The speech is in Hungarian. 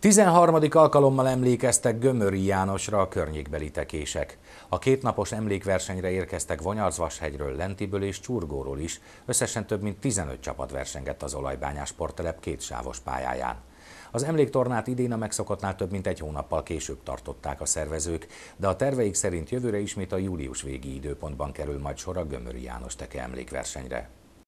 13. alkalommal emlékeztek Gömöri Jánosra a környékbeli tekések. A kétnapos emlékversenyre érkeztek Vonyarzvashegyről, Lentiből és Csurgóról is, összesen több mint 15 csapat versengett az olajbányás sporttelep sávos pályáján. Az emléktornát idén a megszokottnál több mint egy hónappal később tartották a szervezők, de a terveik szerint jövőre ismét a július végi időpontban kerül majd sor a Gömöri János teke emlékversenyre.